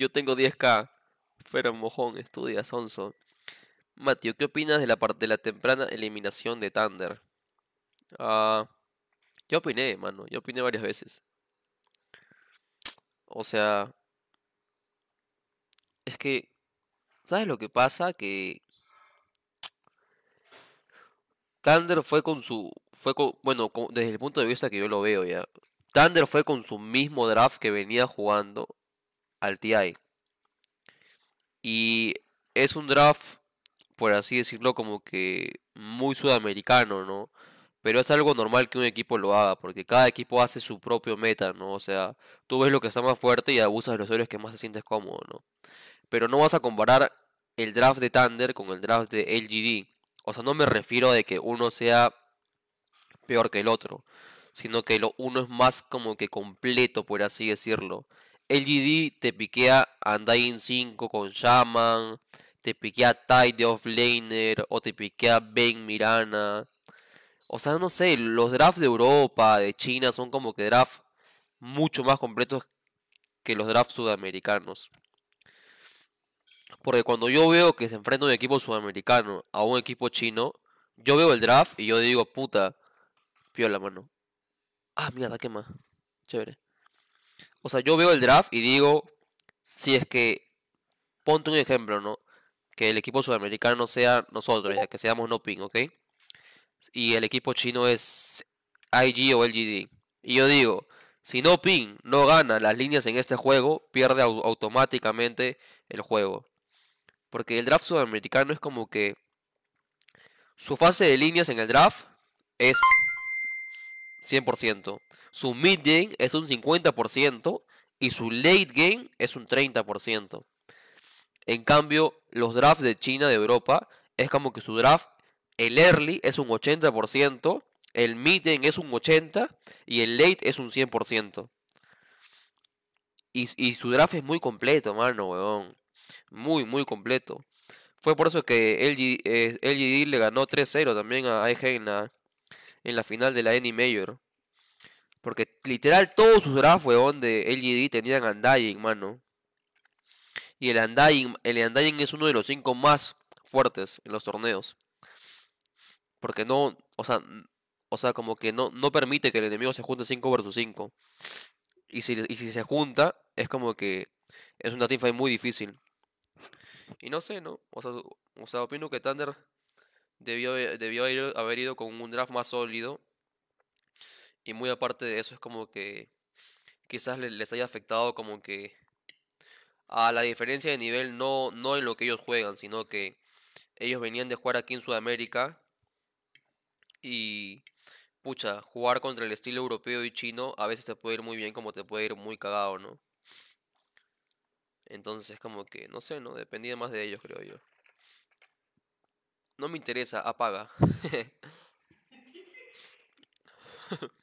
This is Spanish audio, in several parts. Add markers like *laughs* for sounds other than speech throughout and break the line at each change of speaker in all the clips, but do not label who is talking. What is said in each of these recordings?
Yo tengo 10K. Pero mojón, estudia, Sonso. Mateo, ¿qué opinas de la, parte de la temprana eliminación de Thunder? Ah, yo opiné, mano. Yo opiné varias veces. O sea... Es que... ¿Sabes lo que pasa? Que... Thunder fue con su... Fue con, bueno, desde el punto de vista que yo lo veo ya. Thunder fue con su mismo draft que venía jugando al TI. Y es un draft, por así decirlo, como que muy sudamericano, ¿no? Pero es algo normal que un equipo lo haga, porque cada equipo hace su propio meta, ¿no? O sea, tú ves lo que está más fuerte y abusas de los héroes que más te sientes cómodo, ¿no? Pero no vas a comparar el draft de Thunder con el draft de LGD. O sea, no me refiero a que uno sea peor que el otro, sino que lo uno es más como que completo, por así decirlo. LGD te piquea In 5 con Shaman, te piquea Tide de Offlaner o te piquea Ben Mirana. O sea, no sé, los drafts de Europa, de China son como que drafts mucho más completos que los drafts sudamericanos. Porque cuando yo veo que se enfrenta un equipo sudamericano a un equipo chino, yo veo el draft y yo digo, puta, la mano. Ah, mierda, qué más. Chévere. O sea, yo veo el draft y digo, si es que, ponte un ejemplo, ¿no? Que el equipo sudamericano sea nosotros, que seamos no ping, ¿ok? Y el equipo chino es IG o LGD. Y yo digo, si no ping no gana las líneas en este juego, pierde automáticamente el juego. Porque el draft sudamericano es como que su fase de líneas en el draft es 100%. Su mid game es un 50% y su late game es un 30%. En cambio, los drafts de China, de Europa, es como que su draft, el early es un 80%, el mid game es un 80% y el late es un 100%. Y, su draft es muy completo, mano, weón. Muy, muy completo. Fue por eso que LGD, eh, le ganó 3-0 también a IG en la, final de la Any e Major. Porque literal todos sus drafts fue donde LGD tenían Undying, mano. Y el Undying, el es uno de los cinco más fuertes en los torneos. Porque no, o sea, o sea, como que no, no permite que el enemigo se junte 5 versus 5. Y si, se junta, es como que es una teamfight muy difícil. Y no sé, ¿no? O sea, o opino que Thunder debió, debió haber ido con un draft más sólido y muy aparte de eso es como que quizás les, haya afectado como que a la diferencia de nivel no, no en lo que ellos juegan, sino que ellos venían de jugar aquí en Sudamérica y pucha, jugar contra el estilo europeo y chino a veces te puede ir muy bien como te puede ir muy cagado, ¿no? Entonces es como que, no sé, ¿no? Dependía más de ellos, creo yo. No me interesa, apaga. *laughs*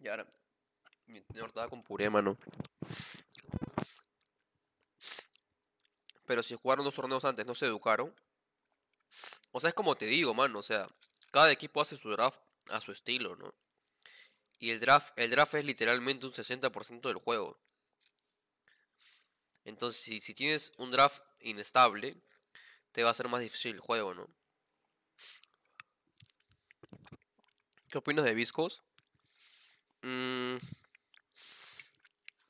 Y ahora, mi señor con puré, mano. Pero si jugaron dos torneos antes, no se educaron. O sea, es como te digo, mano. O sea, cada equipo hace su draft a su estilo, ¿no? Y el draft, el draft es literalmente un 60% del juego. Entonces, si, tienes un draft inestable, te va a ser más difícil el juego, ¿no? ¿Qué opinas de Viscos? Mm.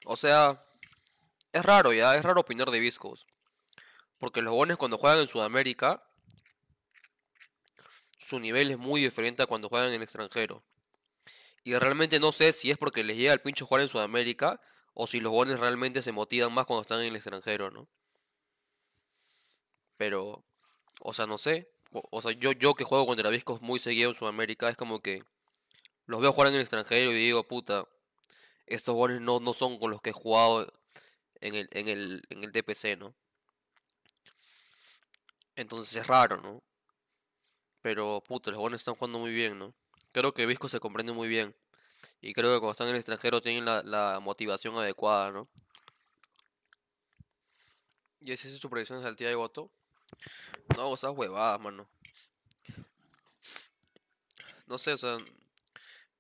o sea, es raro ya, es raro opinar de Viscos. Porque los bones cuando juegan en Sudamérica, su nivel es muy diferente a cuando juegan en el extranjero. Y realmente no sé si es porque les llega el pincho jugar en Sudamérica o si los bones realmente se motivan más cuando están en el extranjero, ¿no? Pero, o sea, no sé. O, sea, yo, yo que juego contra Viscos muy seguido en Sudamérica, es como que los veo jugar en el extranjero y digo, puta, estos goles no, no son con los que he jugado en el, en el, en el DPC, ¿no? Entonces es raro, ¿no? Pero, puta, los goles están jugando muy bien, ¿no? Creo que Visco se comprende muy bien. Y creo que cuando están en el extranjero tienen la, la motivación adecuada, ¿no? ¿Y ese es su predicción de Saltía de voto? No, esas huevadas, mano. No sé, o sea,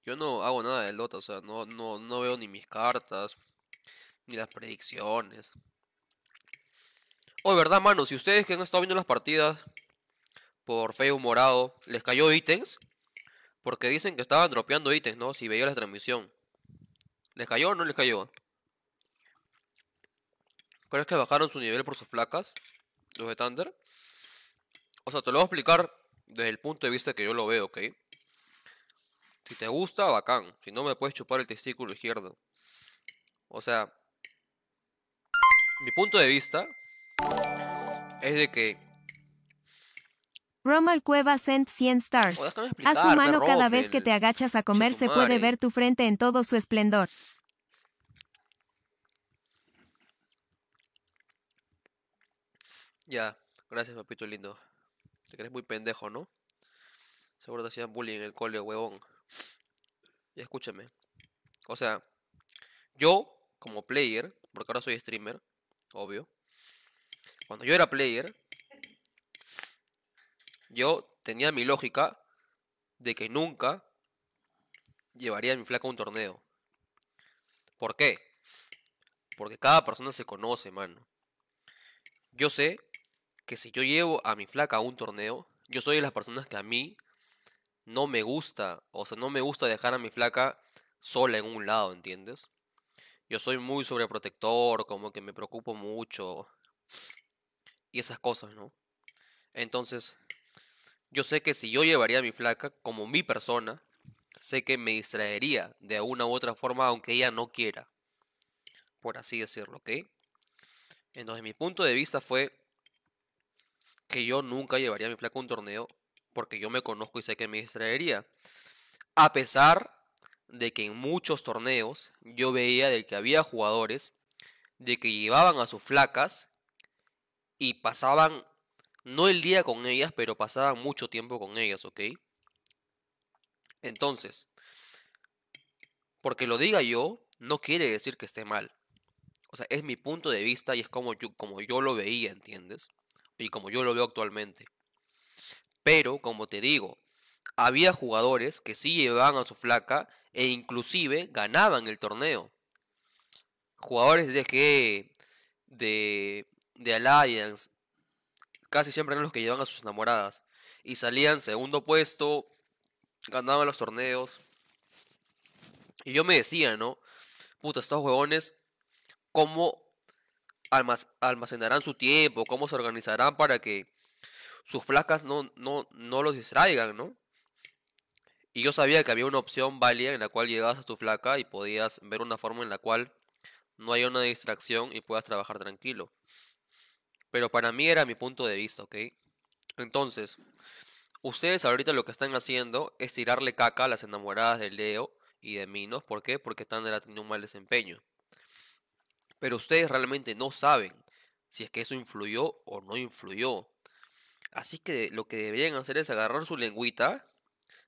yo no hago nada de LOT, o sea, no, no, veo ni mis cartas, ni las predicciones. Oh, verdad, mano, si ustedes que han estado viendo las partidas por feo Morado, les cayó ítems, porque dicen que estaban dropeando ítems, ¿no? Si veía la transmisión. ¿Les cayó o no les cayó? ¿Crees que bajaron su nivel por sus flacas? Los de Thunder. O sea, te lo voy a explicar desde el punto de vista que yo lo veo, ¿ok? Si te gusta, bacán. Si no, me puedes chupar el testículo izquierdo. O sea, mi punto de vista es de que. Rommel Cueva sent 100 stars. Haz a su mano cada vez que te agachas a comer se puede ver tu frente en todo su esplendor. Ya, gracias papito lindo. Te crees muy pendejo, ¿no? Seguro te hacían bullying en el cole, huevón. Escúchame. O sea, yo como player, porque ahora soy streamer, obvio. Cuando yo era player, yo tenía mi lógica de que nunca llevaría a mi flaca a un torneo. ¿Por qué? Porque cada persona se conoce, mano. Yo sé que si yo llevo a mi flaca a un torneo, yo soy de las personas que a mí no me gusta, o sea, no me gusta dejar a mi flaca sola en un lado, ¿entiendes? Yo soy muy sobreprotector, como que me preocupo mucho y esas cosas, ¿no? Entonces, yo sé que si yo llevaría a mi flaca como mi persona, sé que me distraería de una u otra forma, aunque ella no quiera, por así decirlo, ¿ok? Entonces, mi punto de vista fue que yo nunca llevaría a mi flaca a un torneo porque yo me conozco y sé que me distraería. A pesar de que en muchos torneos yo veía de que había jugadores de que llevaban a sus flacas y pasaban no el día con ellas, pero pasaban mucho tiempo con ellas, ¿ok? Entonces, porque lo diga yo, no quiere decir que esté mal. O sea, es mi punto de vista y es como yo, como yo lo veía, ¿entiendes? Y como yo lo veo actualmente. Pero, como te digo, había jugadores que sí llevaban a su flaca e inclusive ganaban el torneo. Jugadores de que de, de Alliance, casi siempre eran los que llevaban a sus enamoradas. Y salían segundo puesto, ganaban los torneos. Y yo me decía, ¿no? Puta, estos huevones, ¿cómo almacenarán su tiempo? ¿Cómo se organizarán para que sus flacas no, no, no los distraigan, ¿no? Y yo sabía que había una opción válida en la cual llegabas a tu flaca y podías ver una forma en la cual no haya una distracción y puedas trabajar tranquilo. Pero para mí era mi punto de vista, ¿ok? Entonces, ustedes ahorita lo que están haciendo es tirarle caca a las enamoradas de Leo y de Minos. ¿Por qué? Porque están teniendo un mal desempeño. Pero ustedes realmente no saben si es que eso influyó o no influyó. Así que lo que deberían hacer es agarrar su lengüita,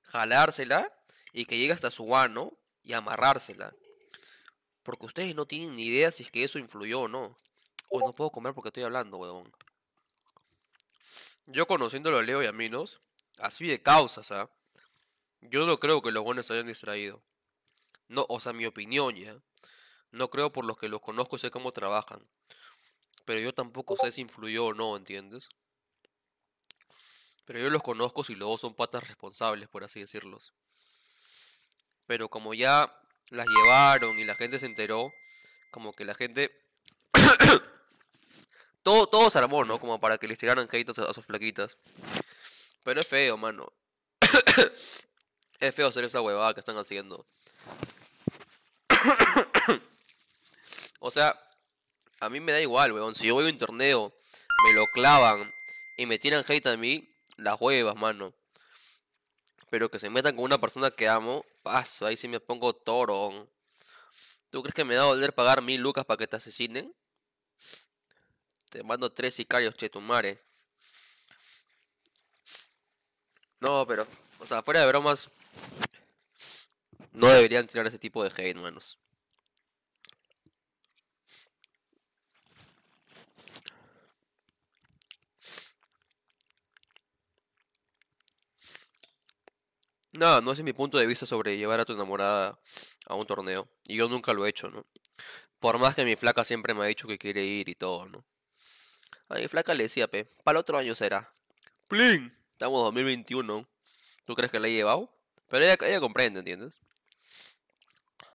jalársela y que llegue hasta su mano y amarrársela. Porque ustedes no tienen ni idea si es que eso influyó o no. O no puedo comer porque estoy hablando, weón. Yo conociéndolo a Leo y a Minos, así de causas, ¿ah? Yo no creo que los buenos se hayan distraído. No, o sea, mi opinión ya. No creo por los que los conozco y sé cómo trabajan. Pero yo tampoco sé si influyó o no, ¿entiendes? Pero yo los conozco si luego son patas responsables, por así decirlos. Pero como ya las llevaron y la gente se enteró, como que la gente... *coughs* todo, todo se armó, ¿no? Como para que les tiraran hate a sus flaquitas. Pero es feo, mano. *coughs* es feo hacer esa huevada que están haciendo. *coughs* o sea, a mí me da igual, weón. Si yo voy a un torneo, me lo clavan y me tiran hate a mí, las huevas, mano. Pero que se metan con una persona que amo, paso, ahí sí me pongo torón. ¿Tú crees que me da a pagar mil lucas para que te asesinen? Te mando tres sicarios, che, chetumare. No, pero, o sea, fuera de bromas, no deberían tirar ese tipo de hate, manos. No, no es mi punto de vista sobre llevar a tu enamorada a un torneo. Y yo nunca lo he hecho, ¿no? Por más que mi flaca siempre me ha dicho que quiere ir y todo, ¿no? A mi flaca le decía, pe, para el otro año será. ¡Plin! Estamos en 2021. ¿Tú crees que la he llevado? Pero ella, ella comprende, ¿entiendes?